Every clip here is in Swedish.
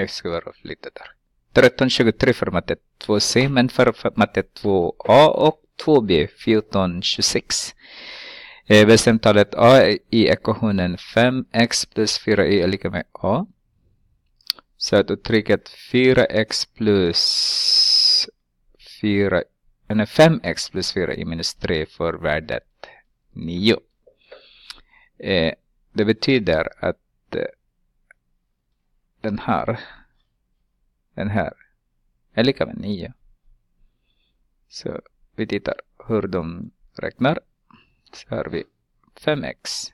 Just ska bara flytta där. 13, 23 för matte 2C, men formatet 2A och 2B 14, 26. Bestäm A i ekvationen 5x plus 4y är lika med A. Så att uttrycket 4x plus 4, nej, 5x plus 4y minus 3 får värdet 9. Det betyder att den här. Den här är lika med 9. Så vi tittar hur de räknar. Så har vi 5x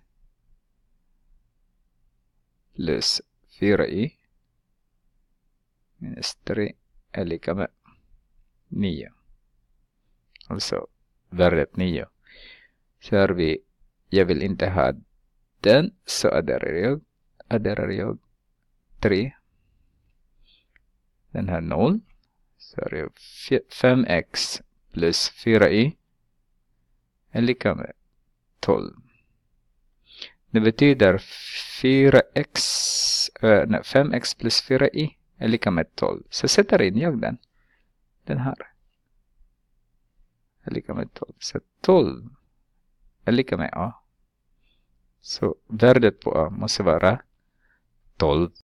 plus 4 y minus 3 är lika med 9. Alltså värdet 9. Så har vi, jag vill inte ha den, så adderar jag, adderar jag 3. Den här 0. Så är det 5x plus 4 y är lika med 12. Det betyder 4x, äh, 5x plus 4 y är lika med 12. Så sätter in jag den. Den här. Är lika med 12. Så 12 är lika med a. Så värdet på a måste vara 12.